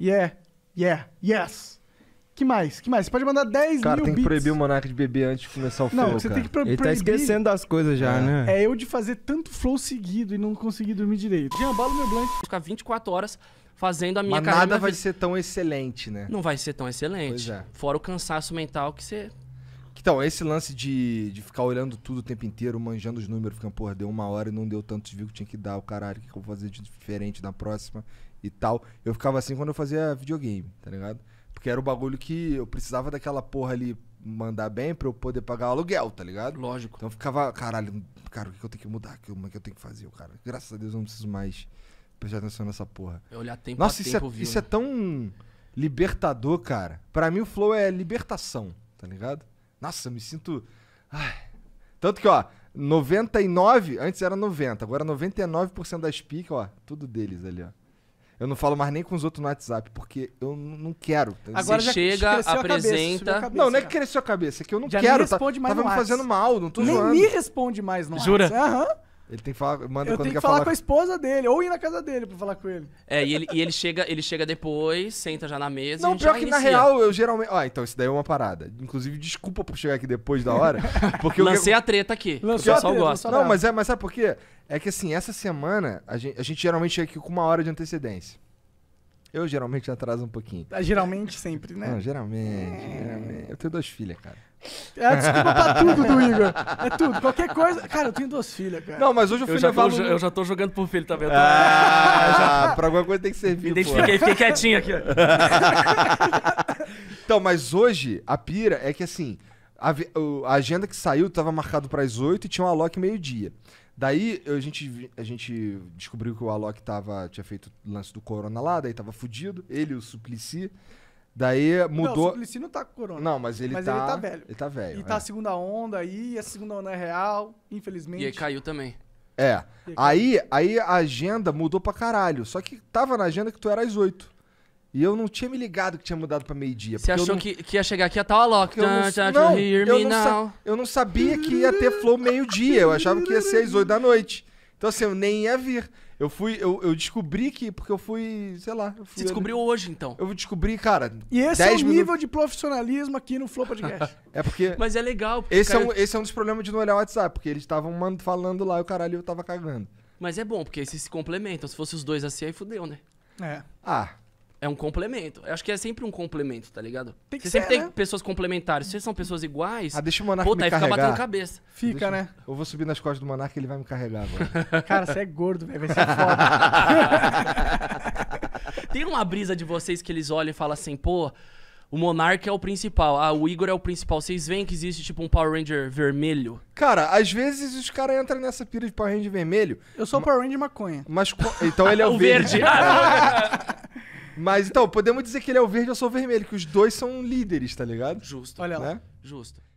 Yeah, yeah, yes. Que mais? Que mais? Você pode mandar 10 Cara, mil tem que proibir o monarca de beber antes de começar o flow, Não, você cara. tem que pro Ele tá esquecendo das coisas já, é. né? É eu de fazer tanto flow seguido e não conseguir dormir direito. Jean, bala meu blank. Ficar 24 horas fazendo a minha Mas carreira. nada vai ser tão excelente, né? Não vai ser tão excelente. Pois é. Fora o cansaço mental que você então, esse lance de, de ficar olhando tudo o tempo inteiro, manjando os números, ficando, porra, deu uma hora e não deu tantos views que tinha que dar, o caralho, o que eu vou fazer de diferente na próxima e tal. Eu ficava assim quando eu fazia videogame, tá ligado? Porque era o bagulho que eu precisava daquela porra ali mandar bem pra eu poder pagar o aluguel, tá ligado? Lógico. Então eu ficava, caralho, cara, o que eu tenho que mudar? o é que eu tenho que fazer, cara? Graças a Deus eu não preciso mais prestar atenção nessa porra. É olhar tempo Nossa, isso, tempo, é, viu, isso é né? tão libertador, cara. Pra mim o flow é libertação, tá ligado? Nossa, eu me sinto. Ai. Tanto que, ó, 99, antes era 90, agora 99% das piques, ó, tudo deles ali, ó. Eu não falo mais nem com os outros no WhatsApp, porque eu não quero. Tá agora Você chega, apresenta. Cabeça, cabeça, não, não é que cresceu a cabeça, é que eu não já quero. Já tá? responde tá, mais Tava me fazendo mal, não tô nem zoando. Nem me responde mais no Jura? WhatsApp. Jura? Aham. Ele tem que falar, manda eu quando tenho que falar, falar com a esposa dele, ou ir na casa dele pra falar com ele. É, e ele, e ele chega, ele chega depois, senta já na mesa. Não, e pior já que inicia. na real, eu geralmente. Ó, ah, então isso daí é uma parada. Inclusive, desculpa por chegar aqui depois da hora. Porque Lancei eu... a treta aqui. Lancei o pessoal gosta. Não, mas é, mas sabe por quê? É que assim, essa semana, a gente, a gente geralmente chega aqui com uma hora de antecedência. Eu geralmente atraso um pouquinho. geralmente sempre, né? Não, geralmente, é... geralmente. Eu tenho duas filhas, cara. É desculpa pra tudo do Igor. É tudo. Qualquer coisa. Cara, eu tenho duas filhas, cara. Não, mas hoje o filho eu já, tô, eu já tô jogando pro filho, tá vendo? Ah, já. Pra alguma coisa tem que servir. identifiquei, fiquei quietinho aqui, ó. então, mas hoje, a pira é que assim. A, a agenda que saiu tava marcado para as 8 e tinha um Alok meio-dia. Daí a gente, a gente descobriu que o Alok tava, tinha feito o lance do Corona lá, daí tava fudido, ele o Suplicy. Daí mudou. Não, o Suplicy não tá com corona. Não, mas ele mas tá. ele tá velho. Ele tá velho. E é. tá a segunda onda aí, a segunda onda é real, infelizmente. E aí caiu também. É. Aí, aí a agenda mudou pra caralho. Só que tava na agenda que tu era às oito. E eu não tinha me ligado que tinha mudado pra meio-dia. Você achou não... que, que ia chegar aqui a o Alok? Eu não, não, eu, não sa... eu não sabia que ia ter flow meio-dia. Eu achava que ia ser às oito da noite. Então, assim, eu nem ia vir. Eu fui, eu, eu descobri que, porque eu fui, sei lá. Eu fui Você descobriu hoje, então? Eu descobri, cara. E esse é o nível de profissionalismo aqui no Flow Podcast. é porque. Mas é legal. Esse, é cara... é um, esse é um dos problemas de não olhar o WhatsApp, porque eles estavam falando lá e o caralho eu tava cagando. Mas é bom, porque esses se complementam. Se fosse os dois assim, aí fudeu, né? É. Ah, é um complemento. Eu acho que é sempre um complemento, tá ligado? Tem que você ser, sempre né? tem pessoas complementares. Se vocês são pessoas iguais. Ah, deixa o Monark pô, tá, aí fica batendo cabeça. Fica, deixa né? Eu... eu vou subir nas costas do Monark e ele vai me carregar agora. Cara, você é gordo, velho. Vai ser foda. tem uma brisa de vocês que eles olham e falam assim, pô. O Monark é o principal. Ah, o Igor é o principal. Vocês veem que existe, tipo, um Power Ranger vermelho? Cara, às vezes os caras entram nessa pira de Power Ranger vermelho. Eu sou o Power Ranger maconha. Mas, então ele é o, o verde. verde. Mas então, podemos dizer que ele é o verde e eu sou o vermelho, que os dois são líderes, tá ligado? Justo. Olha lá. Né? Justo.